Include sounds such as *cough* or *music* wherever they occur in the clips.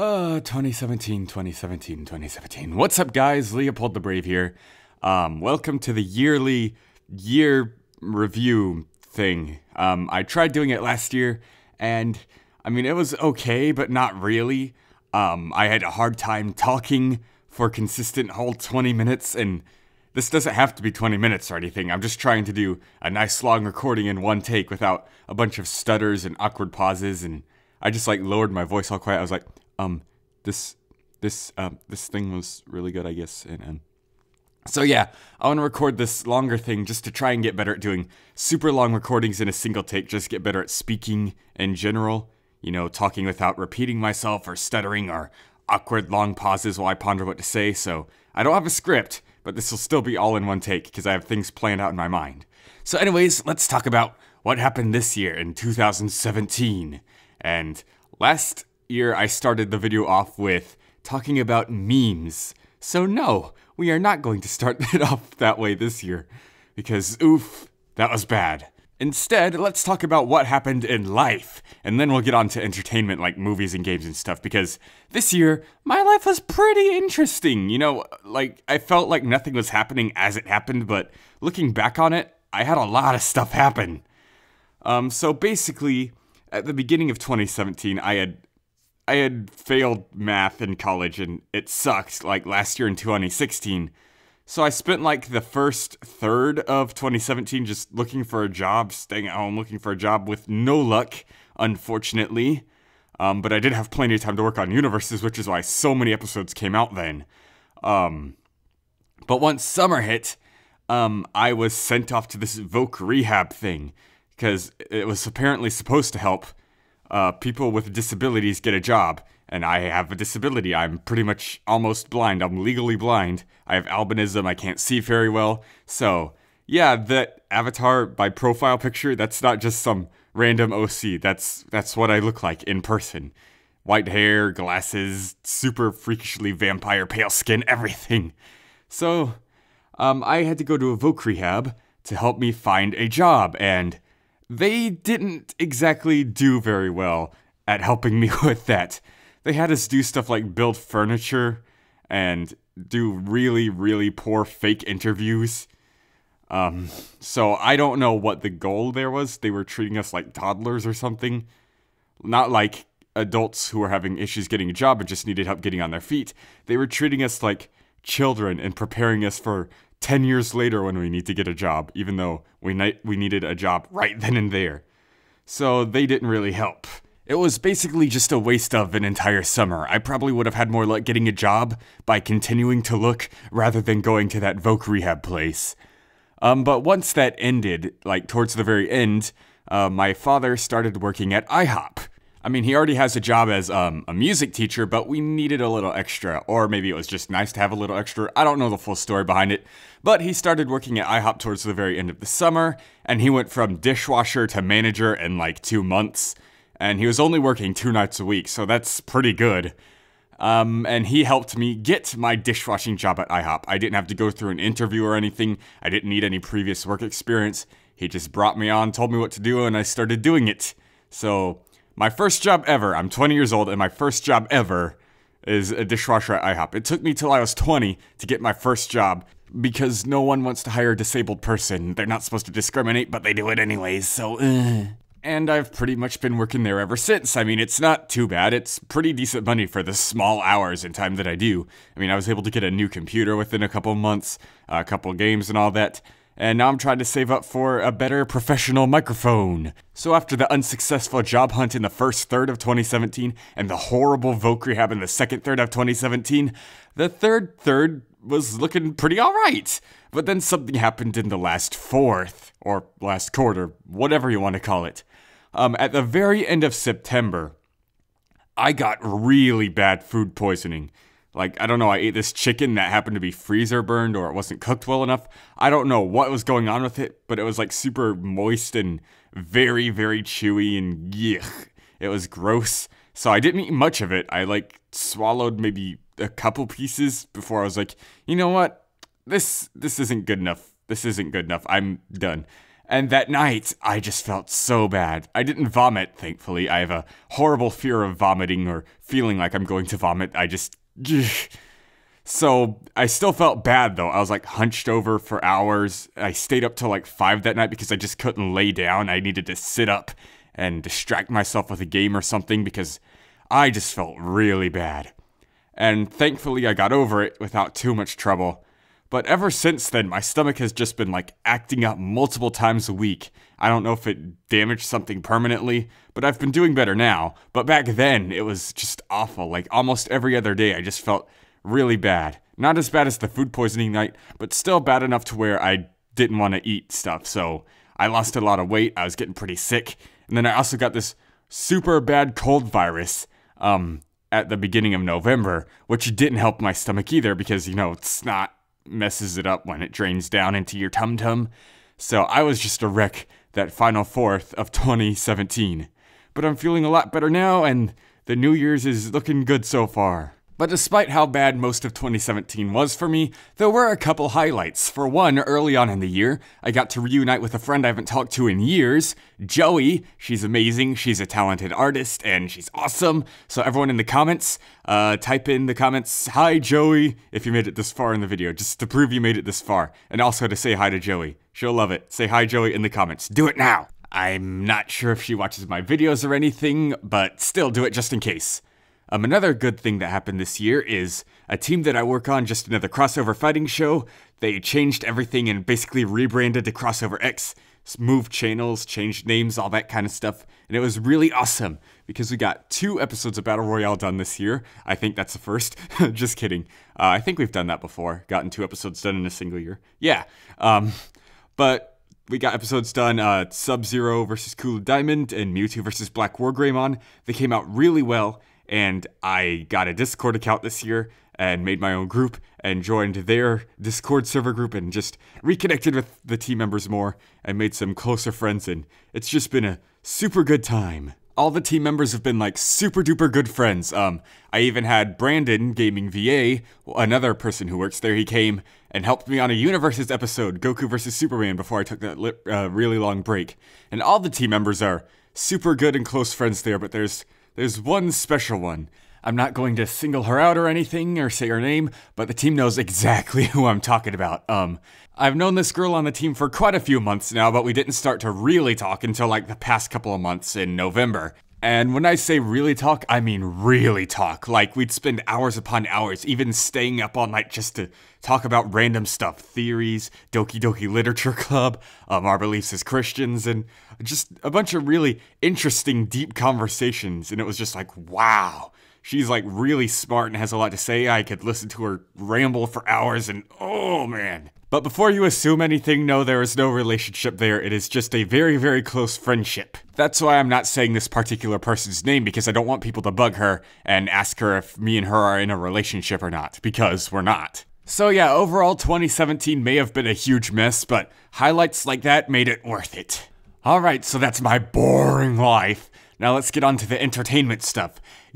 Uh, 2017, 2017, 2017. What's up, guys? Leopold the Brave here. Um, welcome to the yearly year review thing. Um, I tried doing it last year, and I mean, it was okay, but not really. Um, I had a hard time talking for consistent whole 20 minutes, and this doesn't have to be 20 minutes or anything. I'm just trying to do a nice long recording in one take without a bunch of stutters and awkward pauses and. I just like lowered my voice all quiet. I was like, um, this this um, this thing was really good, I guess. And, and so yeah, I want to record this longer thing just to try and get better at doing super long recordings in a single take. Just get better at speaking in general. You know, talking without repeating myself or stuttering or awkward long pauses while I ponder what to say. So I don't have a script, but this will still be all in one take because I have things planned out in my mind. So, anyways, let's talk about what happened this year in 2017. And last year, I started the video off with talking about memes. So no, we are not going to start *laughs* it off that way this year, because oof, that was bad. Instead, let's talk about what happened in life, and then we'll get on to entertainment like movies and games and stuff, because this year, my life was pretty interesting. You know, like, I felt like nothing was happening as it happened, but looking back on it, I had a lot of stuff happen. Um, so basically, at the beginning of 2017, I had I had failed math in college and it sucked like last year in 2016. So I spent like the first third of 2017 just looking for a job, staying at home, looking for a job with no luck, unfortunately. Um, but I did have plenty of time to work on universes, which is why so many episodes came out then. Um, but once summer hit, um, I was sent off to this Voc rehab thing because it was apparently supposed to help uh, people with disabilities get a job. And I have a disability. I'm pretty much almost blind. I'm legally blind. I have albinism. I can't see very well. So, yeah, that avatar by profile picture, that's not just some random OC. That's that's what I look like in person. White hair, glasses, super freakishly vampire pale skin, everything. So, um, I had to go to a voc rehab to help me find a job, and they didn't exactly do very well at helping me *laughs* with that. They had us do stuff like build furniture and do really, really poor fake interviews. Um, so I don't know what the goal there was. They were treating us like toddlers or something, not like adults who were having issues getting a job and just needed help getting on their feet. They were treating us like children and preparing us for 10 years later when we need to get a job, even though we, we needed a job right then and there. So they didn't really help. It was basically just a waste of an entire summer. I probably would have had more luck getting a job by continuing to look rather than going to that Voc rehab place. Um, but once that ended, like towards the very end, uh, my father started working at IHOP. I mean, he already has a job as um, a music teacher, but we needed a little extra, or maybe it was just nice to have a little extra. I don't know the full story behind it, but he started working at IHOP towards the very end of the summer, and he went from dishwasher to manager in like two months, and he was only working two nights a week, so that's pretty good. Um, and he helped me get my dishwashing job at IHOP. I didn't have to go through an interview or anything, I didn't need any previous work experience. He just brought me on, told me what to do, and I started doing it. So, my first job ever, I'm 20 years old, and my first job ever is a dishwasher at IHOP. It took me till I was 20 to get my first job because no one wants to hire a disabled person. They're not supposed to discriminate, but they do it anyways, so eh. And I've pretty much been working there ever since. I mean, it's not too bad. It's pretty decent money for the small hours and time that I do. I mean, I was able to get a new computer within a couple months, a couple games and all that and now I'm trying to save up for a better professional microphone. So after the unsuccessful job hunt in the first third of 2017 and the horrible Voc rehab in the second third of 2017, the third third was looking pretty alright. But then something happened in the last fourth, or last quarter, whatever you want to call it. Um, at the very end of September, I got really bad food poisoning. Like, I don't know, I ate this chicken that happened to be freezer burned or it wasn't cooked well enough. I don't know what was going on with it, but it was like super moist and very, very chewy and yuck. It was gross. So I didn't eat much of it. I like swallowed maybe a couple pieces before I was like, you know what? This this isn't good enough. This isn't good enough. I'm done. And that night, I just felt so bad. I didn't vomit, thankfully. I have a horrible fear of vomiting or feeling like I'm going to vomit. I just *laughs* So I still felt bad though. I was like hunched over for hours. I stayed up till like five that night because I just couldn't lay down. I needed to sit up and distract myself with a game or something because I just felt really bad. And thankfully, I got over it without too much trouble. But ever since then, my stomach has just been like acting up multiple times a week. I don't know if it damaged something permanently, but I've been doing better now. But back then, it was just awful. Like almost every other day, I just felt really bad. Not as bad as the food poisoning night, but still bad enough to where I didn't want to eat stuff. So I lost a lot of weight. I was getting pretty sick. And then I also got this super bad cold virus. Um, at the beginning of November, which didn't help my stomach either because, you know, it's not messes it up when it drains down into your tum tum. So I was just a wreck that final fourth of 2017. But I'm feeling a lot better now, and the New Year's is looking good so far. But despite how bad most of 2017 was for me, there were a couple highlights. For one, early on in the year, I got to reunite with a friend I haven't talked to in years, Joey. She's amazing, she's a talented artist, and she's awesome. So, everyone in the comments, uh, type in the comments, Hi Joey, if you made it this far in the video, just to prove you made it this far. And also to say hi to Joey. She'll love it. Say hi Joey in the comments. Do it now! I'm not sure if she watches my videos or anything, but still do it just in case. Um, another good thing that happened this year is a team that I work on, just another crossover fighting show. They changed everything and basically rebranded to Crossover X, moved channels, changed names, all that kind of stuff. And it was really awesome because we got two episodes of Battle Royale done this year. I think that's the first. *laughs* just kidding. Uh, I think we've done that before, gotten two episodes done in a single year. Yeah. Um, but we got episodes done uh, Sub Zero versus Cool Diamond and Mewtwo versus Black Wargreymon. They came out really well, and I got a Discord account this year and made my own group and joined their Discord server group and just reconnected with the team members more and made some closer friends and it's just been a super good time. All the team members have been like super duper good friends. Um, I even had Brandon Gaming VA, another person who works there. He came and helped me on a Universes episode, Goku versus Superman, before I took that uh, really long break. And all the team members are super good and close friends there, but there's there's one special one. I'm not going to single her out or anything or say her name, but the team knows exactly *laughs* who I'm talking about. Um, I've known this girl on the team for quite a few months now, but we didn't start to really talk until like the past couple of months in November. And when I say really talk, I mean really talk. Like, we'd spend hours upon hours, even staying up all night just to talk about random stuff theories, Doki Doki Literature Club, um, our beliefs as Christians, and just a bunch of really interesting, deep conversations. And it was just like, wow, she's like really smart and has a lot to say. I could listen to her ramble for hours, and oh man. But before you assume anything, no, there is no relationship there. It is just a very, very close friendship. That's why I'm not saying this particular person's name because I don't want people to bug her and ask her if me and her are in a relationship or not, because we're not. So yeah, overall 2017 may have been a huge mess, but highlights like that made it worth it. Alright, so that's my boring life. Now let's get on to the entertainment stuff.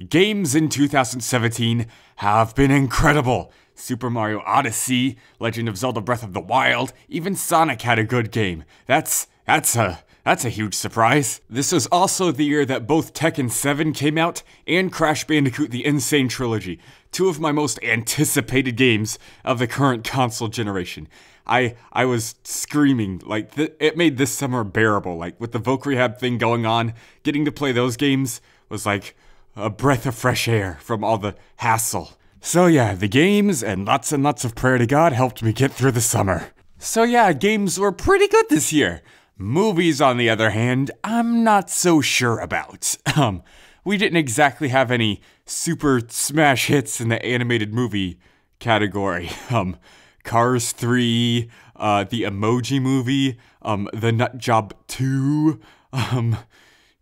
Games in 2017 have been incredible. Super Mario Odyssey, Legend of Zelda Breath of the Wild, even Sonic had a good game. That's that's a that's a huge surprise. This was also the year that both Tekken 7 came out and Crash Bandicoot The Insane Trilogy, two of my most anticipated games of the current console generation. I I was screaming like it made this summer bearable. Like with the Voc Rehab thing going on, getting to play those games was like a breath of fresh air from all the hassle so yeah, the games and lots and lots of prayer to God helped me get through the summer. So yeah, games were pretty good this year. Movies, on the other hand, I'm not so sure about. *laughs* Um, we didn't exactly have any super smash hits in the animated movie category. *laughs* Um, Cars 3, uh, the Emoji Movie, um, The Nut Job 2, *laughs* um,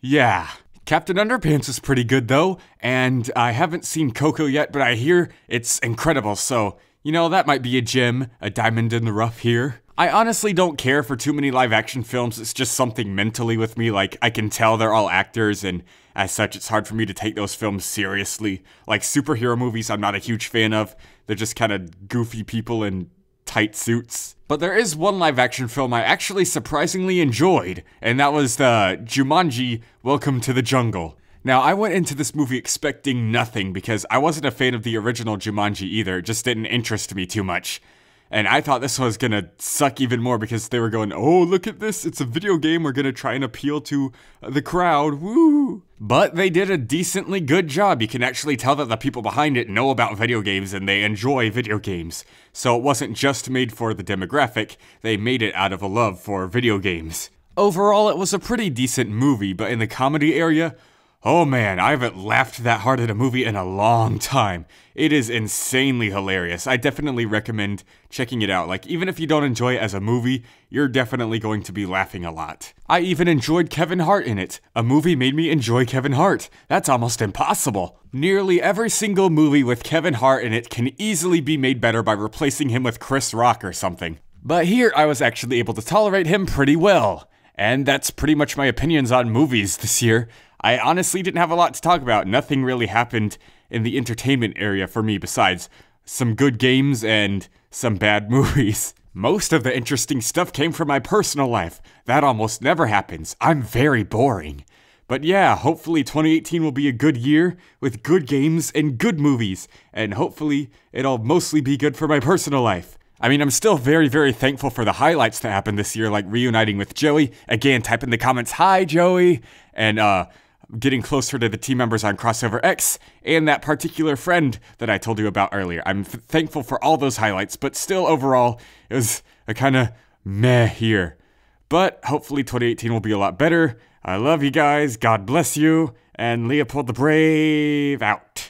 yeah. Captain Underpants is pretty good though, and I haven't seen Coco yet, but I hear it's incredible, so you know, that might be a gem, a diamond in the rough here. I honestly don't care for too many live action films, it's just something mentally with me, like, I can tell they're all actors, and as such, it's hard for me to take those films seriously. Like, superhero movies, I'm not a huge fan of, they're just kind of goofy people in tight suits. But there is one live action film I actually surprisingly enjoyed, and that was the Jumanji Welcome to the Jungle. Now, I went into this movie expecting nothing because I wasn't a fan of the original Jumanji either, it just didn't interest me too much. And I thought this was gonna suck even more because they were going, oh, look at this, it's a video game, we're gonna try and appeal to the crowd, woo! But they did a decently good job. You can actually tell that the people behind it know about video games and they enjoy video games. So it wasn't just made for the demographic, they made it out of a love for video games. Overall, it was a pretty decent movie, but in the comedy area, Oh man, I haven't laughed that hard at a movie in a long time. It is insanely hilarious. I definitely recommend checking it out. Like, even if you don't enjoy it as a movie, you're definitely going to be laughing a lot. I even enjoyed Kevin Hart in it. A movie made me enjoy Kevin Hart. That's almost impossible. Nearly every single movie with Kevin Hart in it can easily be made better by replacing him with Chris Rock or something. But here, I was actually able to tolerate him pretty well. And that's pretty much my opinions on movies this year. I honestly didn't have a lot to talk about. Nothing really happened in the entertainment area for me besides some good games and some bad *laughs* movies. Most of the interesting stuff came from my personal life. That almost never happens. I'm very boring. But yeah, hopefully 2018 will be a good year with good games and good movies, and hopefully it'll mostly be good for my personal life. I mean, I'm still very, very thankful for the highlights that happened this year, like reuniting with Joey. Again, type in the comments, hi, Joey, and, uh, getting closer to the team members on Crossover X and that particular friend that I told you about earlier. I'm thankful for all those highlights, but still, overall, it was a kind of meh here. But hopefully, 2018 will be a lot better. I love you guys. God bless you. And Leopold the Brave out.